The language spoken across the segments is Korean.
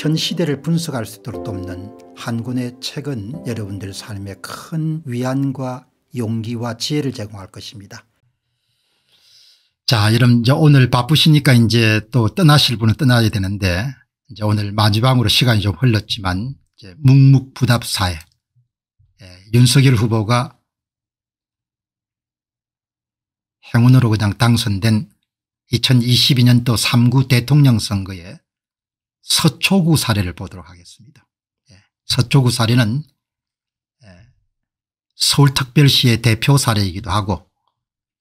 현 시대를 분석할 수 있도록 돕는 한 권의 책은 여러분들 삶에 큰 위안과 용기와 지혜를 제공할 것입니다. 자, 여러분 이제 오늘 바쁘시니까 이제 또 떠나실 분은 떠나야 되는데 이제 오늘 마지막으로 시간이 좀 흘렀지만 이제 묵묵부답 사회 예, 윤석열 후보가 행운으로 그냥 당선된 2022년도 3구 대통령 선거에 서초구 사례를 보도록 하겠습니다. 예, 서초구 사례는 예, 서울특별시의 대표 사례이기도 하고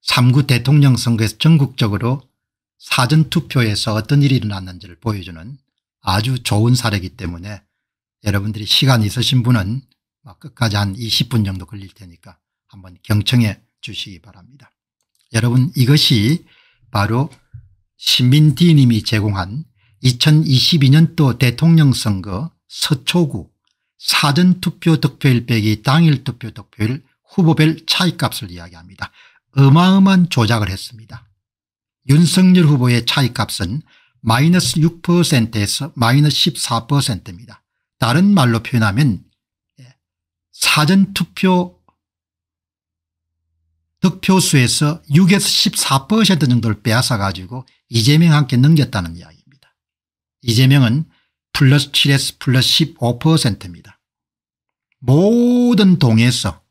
3구 대통령 선거에서 전국적으로 사전투표에서 어떤 일이 일어났는지를 보여주는 아주 좋은 사례이기 때문에 여러분들이 시간 있으신 분은 끝까지 한 20분 정도 걸릴 테니까 한번 경청해 주시기 바랍니다. 여러분 이것이 바로 신민디님이 제공한 2022년도 대통령 선거 서초구 사전투표 득표일 빼기 당일 투표 득표일 후보별 차이값을 이야기합니다. 어마어마한 조작을 했습니다. 윤석열 후보의 차이값은 마이너스 6%에서 마이너스 14%입니다. 다른 말로 표현하면 예, 사전투표 득표수에서 6에서 14% 정도를 빼앗아가지고 이재명 함께 넘겼다는 이야기 이재명은 플러스 7에서 플러스 15%입니다. 모든 동에서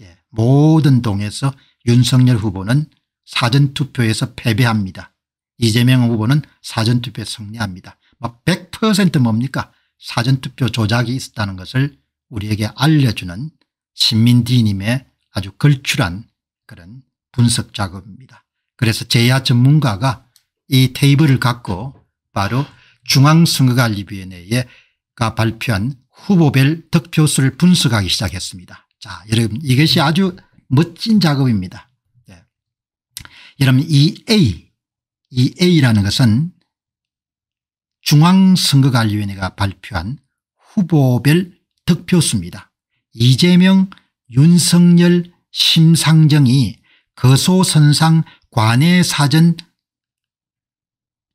예, 모든 동에서 윤석열 후보는 사전투표에서 패배합니다. 이재명 후보는 사전투표에 승리합니다. 막 100% 뭐 뭡니까 사전투표 조작이 있었다는 것을 우리에게 알려주는 신민디님의 아주 걸출한 그런 분석 작업입니다. 그래서 제야 전문가가 이 테이블을 갖고 바로 중앙선거관리위원회가 발표한 후보별 득표수를 분석하기 시작했습니다. 자 여러분 이것이 아주 멋진 작업입니다. 네. 여러분 이 e A, 이 e A라는 것은 중앙선거관리위원회가 발표한 후보별 득표수입니다. 이재명, 윤석열, 심상정이 거소선상 관외사전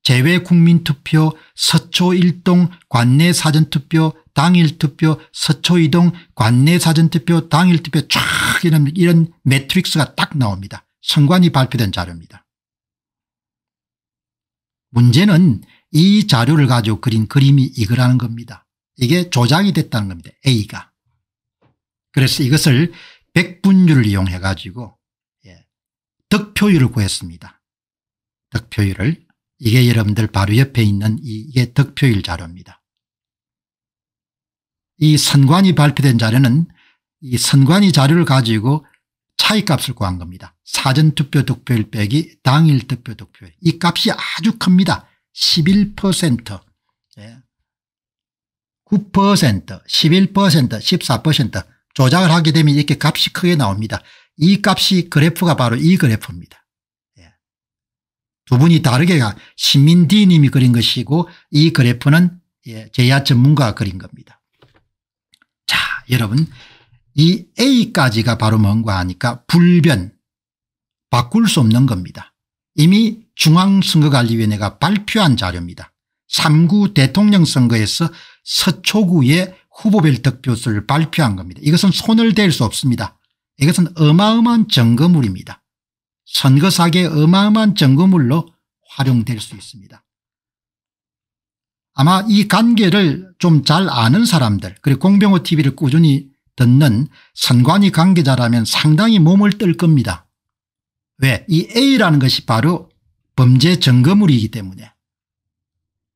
재외국민투표, 서초1동 관내사전투표, 당일투표, 서초2동 관내사전투표, 당일투표 쫙 이런, 이런 매트릭스가 딱 나옵니다. 선관위 발표된 자료입니다. 문제는 이 자료를 가지고 그린 그림이 이거라는 겁니다. 이게 조작이 됐다는 겁니다. A가. 그래서 이것을 백분율을 이용해 가지고 예, 득표율을 구했습니다. 득표율을 이게 여러분들 바로 옆에 있는 이게 득표율 자료입니다. 이 선관위 발표된 자료는 이 선관위 자료를 가지고 차이값을 구한 겁니다. 사전투표 득표일 빼기 당일 득표 득표일 이 값이 아주 큽니다. 11% 9% 11% 14% 조작을 하게 되면 이렇게 값이 크게 나옵니다. 이 값이 그래프가 바로 이 그래프입니다. 두 분이 다르게 신민디 님이 그린 것이고 이 그래프는 예, 제야 전문가가 그린 겁니다. 자 여러분 이 A까지가 바로 뭔가 하니까 불변 바꿀 수 없는 겁니다. 이미 중앙선거관리위원회가 발표한 자료입니다. 3구 대통령 선거에서 서초구의 후보별 득표수를 발표한 겁니다. 이것은 손을 댈 수 없습니다. 이것은 어마어마한 점검물입니다. 선거사계 어마어마한 증거물로 활용될 수 있습니다. 아마 이 관계를 좀 잘 아는 사람들 그리고 공병호 TV를 꾸준히 듣는 선관위 관계자라면 상당히 몸을 뜰 겁니다. 왜? 이 A라는 것이 바로 범죄 증거물이기 때문에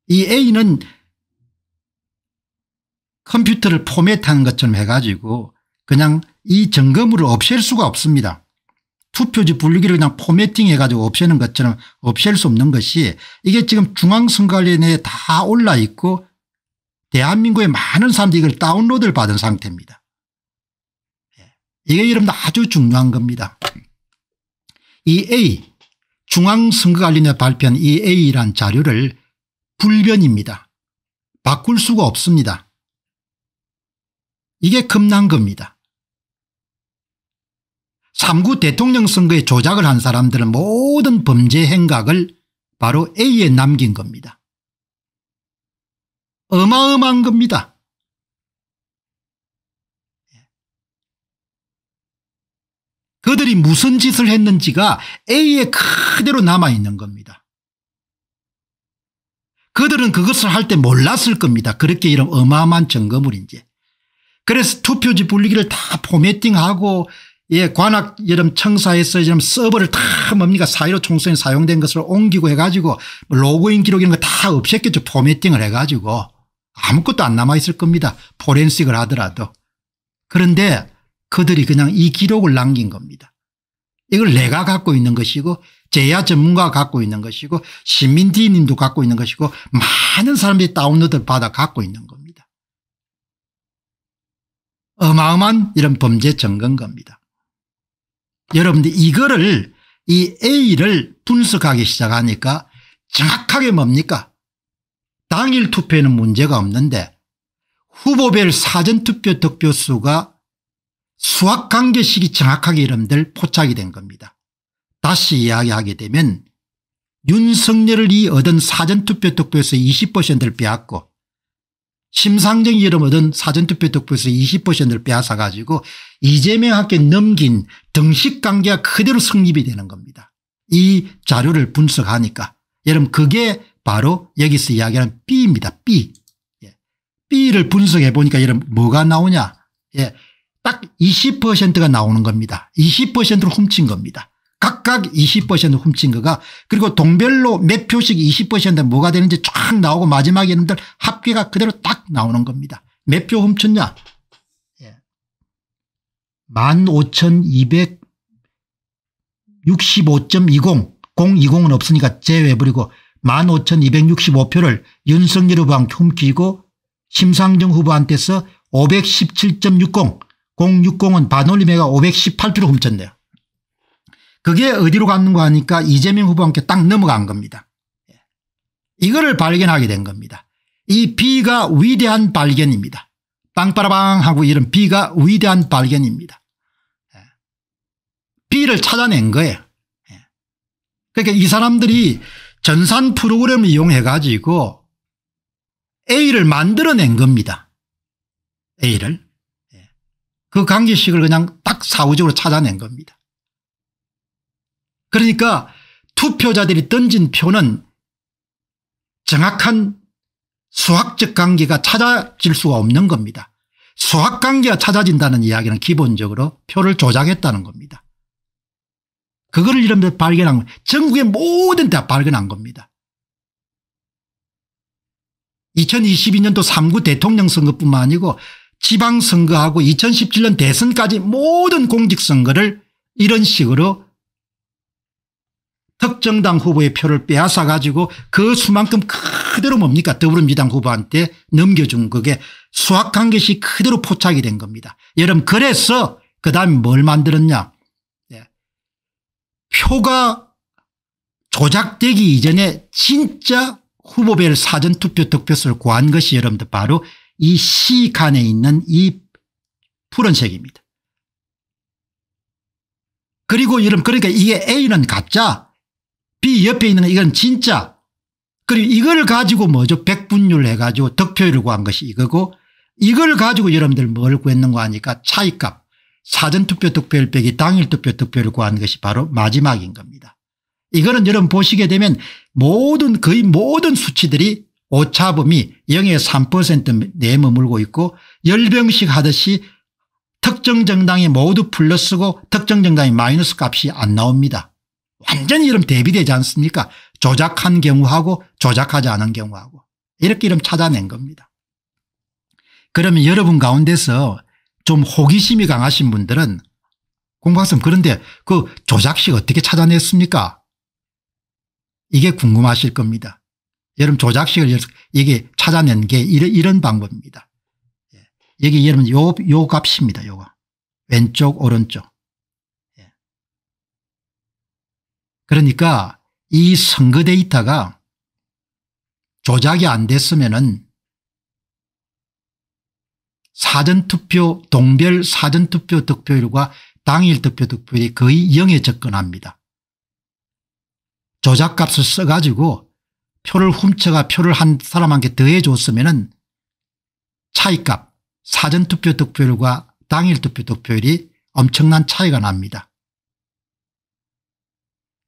이 A는 컴퓨터를 포맷하는 것처럼 해가지고 그냥 이 증거물을 없앨 수가 없습니다. 투표지 분리기를 그냥 포매팅 해가지고 없애는 것처럼 없앨 수 없는 것이 이게 지금 중앙선관위에 원회다 올라 있고 대한민국의 많은 사람들이 이걸 다운로드를 받은 상태입니다. 예. 이게 여러분 아주 중요한 겁니다. 이 A 중앙선거관리위원회 발표한 이 e A란 자료를 불변입니다. 바꿀 수가 없습니다. 이게 겁난 겁니다. 3구 대통령 선거에 조작을 한 사람들은 모든 범죄 행각을 바로 A에 남긴 겁니다. 어마어마한 겁니다. 그들이 무슨 짓을 했는지가 A에 그대로 남아있는 겁니다. 그들은 그것을 할 때 몰랐을 겁니다. 그렇게 이런 어마어마한 증거물인지. 그래서 투표지 분리기를 다 포맷팅하고 예, 관악 여름 청사에서 지금 서버를 다 뭡니까 사일로 총선에 사용된 것을 옮기고 해가지고 뭐 로그인 기록 이런 거 다 없앴겠죠. 포맷팅을 해가지고 아무것도 안 남아있을 겁니다. 포렌식을 하더라도. 그런데 그들이 그냥 이 기록을 남긴 겁니다. 이걸 내가 갖고 있는 것이고 제야 전문가가 갖고 있는 것이고 시민디 님도 갖고 있는 것이고 많은 사람들이 다운로드를 받아 갖고 있는 겁니다. 어마어마한 이런 범죄 증거인 겁니다. 여러분들 이거를 이 A를 분석하기 시작하니까 정확하게 뭡니까 당일 투표에는 문제가 없는데 후보별 사전투표 득표수가 수학관계식이 정확하게 여러들 포착이 된 겁니다. 다시 이야기하게 되면 윤석열이 얻은 사전투표 득표에 20%를 빼앗고 심상정 이름 얻은 사전투표 득표에서 20%를 빼앗아 가지고 이재명한테 넘긴 등식관계가 그대로 성립이 되는 겁니다. 이 자료를 분석하니까 여러분 그게 바로 여기서 이야기하는 B입니다. B. 예. B를 분석해 보니까 여러분 뭐가 나오냐. 예. 딱 20%가 나오는 겁니다. 20%를 훔친 겁니다. 각각 20% 훔친 거가 그리고 동별로 몇 표씩 20%인데 뭐가 되는지 쫙 나오고 마지막에 여러들 합계가 그대로 딱 나오는 겁니다. 몇 표 훔쳤냐 15,265.20 예. 020은 없으니까 제외해버리고 15,265표를 윤석열 후보한테 훔치고 심상정 후보한테서 517.60 060은 반올림회가 518표를 훔쳤네요. 그게 어디로 갔는가하니까 이재명 후보한테딱 넘어간 겁니다. 예. 이거를 발견하게 된 겁니다. 이 B가 위대한 발견입니다. 빵빠라방 하고 이런 B가 위대한 발견입니다. 예. B를 찾아낸 거예요. 예. 그러니까 이 사람들이 전산 프로그램을 이용해 가지고 A를 만들어낸 겁니다. A를. 그 관계식을 그냥 딱 사후적으로 찾아낸 겁니다. 그러니까 투표자들이 던진 표는 정확한 수학적 관계가 찾아질 수가 없는 겁니다. 수학 관계가 찾아진다는 이야기는 기본적으로 표를 조작했다는 겁니다. 그거를 이런데 발견한 전국의 모든 다 발견한 겁니다. 2022년도 3구 대통령 선거뿐만 아니고 지방선거하고 2017년 대선까지 모든 공직선거를 이런 식으로 특정당 후보의 표를 빼앗아 가지고 그 수만큼 그대로 뭡니까 더불어민주당 후보한테 넘겨준 그게 수확한 것이 그대로 포착이 된 겁니다. 여러분 그래서 그 다음에 뭘 만들었냐 예. 표가 조작되기 이전에 진짜 후보별 사전투표 득표수를 구한 것이 여러분들 바로 이 시간에 있는 이 푸른색입니다. 그리고 여러분 그러니까 이게 A는 가짜 B 옆에 있는 건 이건 진짜. 그리고 이걸 가지고 뭐죠? 백분율 해가지고 득표율을 구한 것이 이거고 이걸 가지고 여러분들 뭘 구했는 거 아니까 차이값 사전투표 득표율 빼기 당일투표 득표율을 구한 것이 바로 마지막인 겁니다. 이거는 여러분 보시게 되면 모든 거의 모든 수치들이 오차범위 0에 3%내 머물고 있고 열병식 하듯이 특정 정당이 모두 플러스고 특정 정당이 마이너스 값이 안 나옵니다. 완전히 이름 대비되지 않습니까 조작한 경우하고 조작하지 않은 경우하고 이렇게 이름 찾아낸 겁니다. 그러면 여러분 가운데서 좀 호기심이 강하신 분들은 공박사님 그런데 그 조작식 어떻게 찾아냈습니까 이게 궁금하실 겁니다. 여러분 조작식을 이게 찾아낸 게 이런, 이런 방법입니다. 예. 여기 여러분 요, 요 값입니다. 요거. 왼쪽 오른쪽. 그러니까 이 선거 데이터가 조작이 안 됐으면은 사전투표 동별 사전투표 득표율과 당일 투표 득표율이 거의 0에 접근합니다. 조작값을 써가지고 표를 훔쳐가 표를 한 사람한테 더해줬으면 차이값 사전투표 득표율과 당일 투표 득표율이 엄청난 차이가 납니다.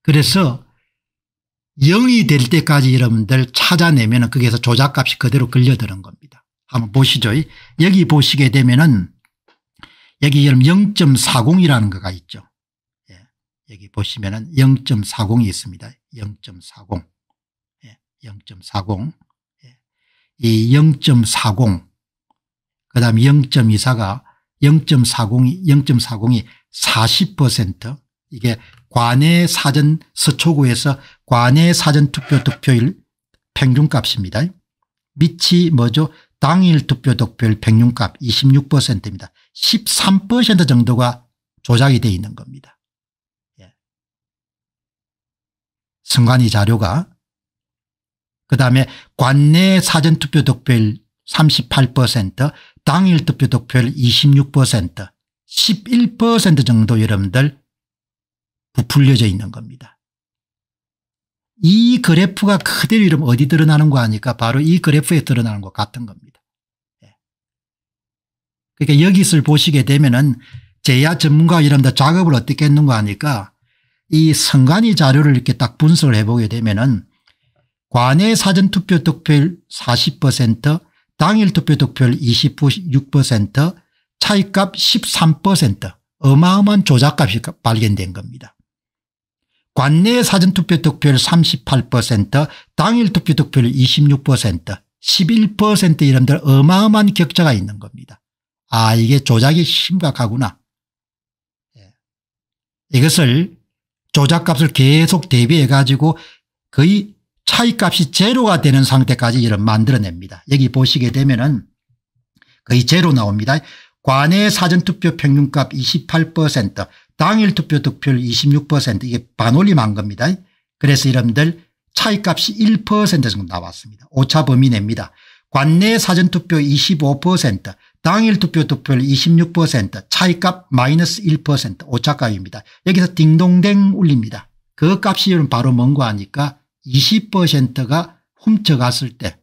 그래서 0이 될 때까지 여러분들 찾아내면 거기에서 조작값이 그대로 걸려드는 겁니다. 한번 보시죠. 여기 보시게 되면은 여기 여러분 0.40이라는 거가 있죠. 예. 여기 보시면은 0.40이 있습니다. 0.40. 예. 0.40. 예. 이 0.40. 그 다음 0.24가 0.40이, 0.40이 40% 이게 관외 사전 서초구에서 관외 사전 투표 득표율 평균값입니다. 밑이 뭐죠? 당일 투표 득표율 평균값 26%입니다. 13% 정도가 조작이 돼 있는 겁니다. 예. 관이 자료가 그다음에 관내 사전투표 득표율 38% 당일 투표 득표율 26% 11% 정도 여러분들 부풀려져 있는 겁니다. 이 그래프가 그대로 이러 어디 드러나는 거 아니까 바로 이 그래프에 드러나는 것 같은 겁니다. 예. 그러니까 여기서 보시게 되면은 제야 전문가 이런다 작업을 어떻게 했는 거 아니까 이 선관위 자료를 이렇게 딱 분석을 해보게 되면은 관내 사전투표 득표율 40% 당일 투표 득표율 26% 차익값 13% 어마어마한 조작값이 발견된 겁니다. 관내 사전투표 득표율 38% 당일 투표 득표율 26% 11% 이런들 어마어마한 격차가 있는 겁니다. 아 이게 조작이 심각하구나. 예. 이것을 조작값을 계속 대비해 가지고 거의 차이값이 제로가 되는 상태까지 이런 만들어냅니다. 여기 보시게 되면 은 거의 제로 나옵니다. 관외 사전투표 평균값 28% 당일 투표 득표율 26% 이게 반올림한 겁니다. 그래서 여러분들 차이값이 1% 정도 나왔습니다. 오차 범위 냅니다. 관내 사전투표 25% 당일 투표 득표율 26% 차이값 마이너스 1% 오차값입니다. 여기서 딩동댕 울립니다. 그 값이 여러분 바로 뭔고 하니까 20%가 훔쳐갔을 때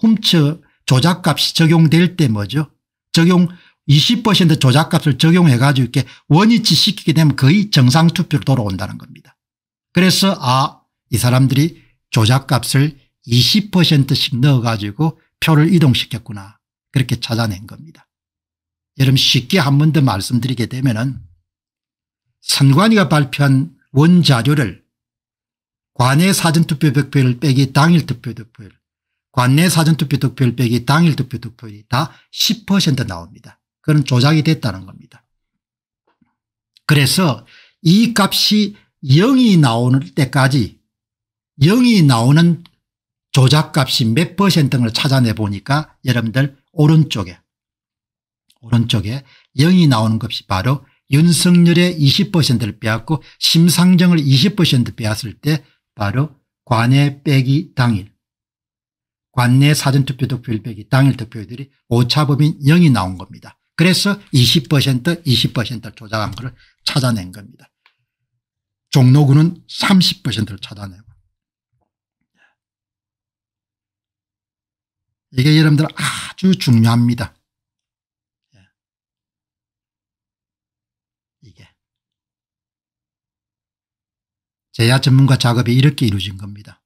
훔쳐 조작값이 적용될 때 뭐죠? 적용 20% 조작값을 적용해 가지고 이렇게 원위치 시키게 되면 거의 정상 투표로 돌아온다는 겁니다. 그래서 아 이 사람들이 조작값을 20%씩 넣어 가지고 표를 이동시켰구나 그렇게 찾아낸 겁니다. 여러분 쉽게 한 번 더 말씀드리게 되면 은 선관위가 발표한 원자료를 관내 사전투표 득표율 빼기 당일 투표 득표율 관내 사전투표 득표율 빼기 당일 투표 득표율이 다 10% 나옵니다. 그런 조작이 됐다는 겁니다. 그래서 이 값이 0이 나오 때까지 0이 나오는 조작값이 몇 퍼센트를 찾아내 보니까 여러분들 오른쪽에 오른쪽에 0이 나오는 것이 바로 윤석열의 20%를 빼앗고 심상정을 20% 빼앗을 때 바로 관내 빼기 당일 관내 사전투표 득표율 빼기 당일 득표율이 오차범위 0이 나온 겁니다. 그래서 20% 20% 조작한 것을 찾아낸 겁니다. 종로구는 30%를 찾아내고 이게 여러분들 아주 중요합니다. 예. 이게 제야 전문가 작업이 이렇게 이루어진 겁니다.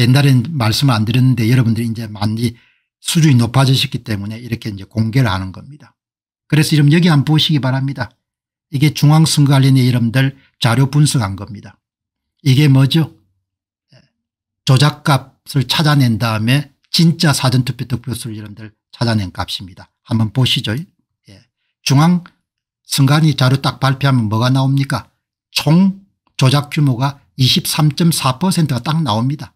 옛날엔 말씀 을안 드렸는데 여러분들이 이제 많이 수준이 높아지셨기 때문에 이렇게 이제 공개를 하는 겁니다. 그래서 여러분 여기 한번 보시기 바랍니다. 이게 중앙선거 관련의 이름들 자료 분석한 겁니다. 이게 뭐죠? 예, 조작값을 찾아낸 다음에 진짜 사전투표 득표수를 여러분들 찾아낸 값입니다. 한번 보시죠. 예. 중앙 선관위 자료 딱 발표하면 뭐가 나옵니까? 총 조작 규모가 23.4%가 딱 나옵니다.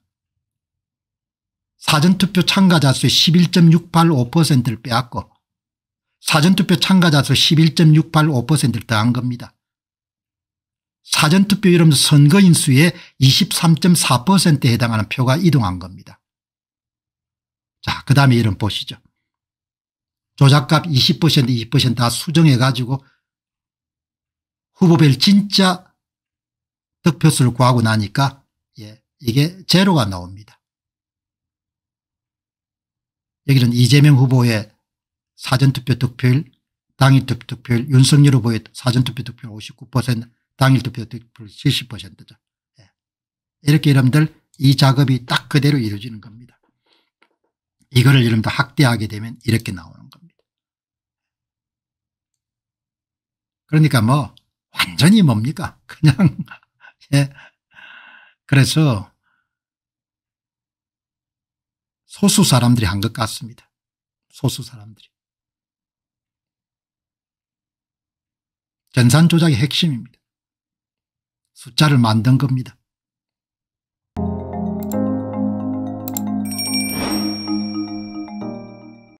사전투표 참가자 수의 11.685%를 빼앗고 사전투표 참가자 수 11.685%를 더한 겁니다. 사전투표 이름 선거인 수의 23.4%에 해당하는 표가 이동한 겁니다. 자, 그 다음에 이름 보시죠. 조작값 20% 20%다 수정해가지고 후보별 진짜 득표수를 구하고 나니까 예, 이게 제로가 나옵니다. 여기는 이재명 후보의 사전투표 득표율 당일 투표 득표율 윤석열 후보의 사전투표 득표율 59% 당일 투표 득표율 70%죠. 예. 이렇게 여러분들 이 작업이 딱 그대로 이루어지는 겁니다. 이거를 여러분들 확대하게 되면 이렇게 나오는 겁니다. 그러니까 뭐 완전히 뭡니까 그냥 예. 그래서 소수 사람들이 한 것 같습니다. 소수 사람들이. 전산 조작의 핵심입니다. 숫자를 만든 겁니다.